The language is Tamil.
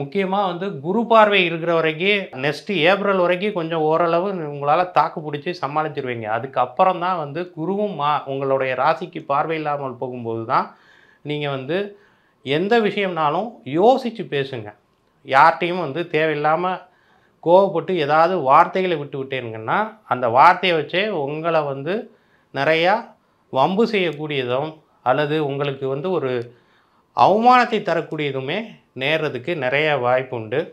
முக்கியமாக வந்து குரு பார்வை இருக்கிற வரைக்கும் நெக்ஸ்ட்டு ஏப்ரல் வரைக்கும் கொஞ்சம் ஓரளவு உங்களால் தாக்கு பிடிச்சி சமாளிச்சிருவீங்க அதுக்கப்புறம் தான் வந்து குருவும் மா உங்களுடைய ராசிக்கு பார்வை இல்லாமல் போகும்போது தான் நீங்கள் வந்து எந்த விஷயம்னாலும் யோசித்து பேசுங்க யார்கிட்டையும் வந்து தேவையில்லாமல் கோவப்பட்டு ஏதாவது வார்த்தைகளை விட்டு விட்டேனுங்கன்னா அந்த வார்த்தையை வச்சே உங்களை வந்து நிறையா வம்பு செய்யக்கூடியதும் அல்லது உங்களுக்கு வந்து ஒரு அவமானத்தை தரக்கூடியதுமே நேர்றதுக்கு நிறைய வாய்ப்பு உண்டு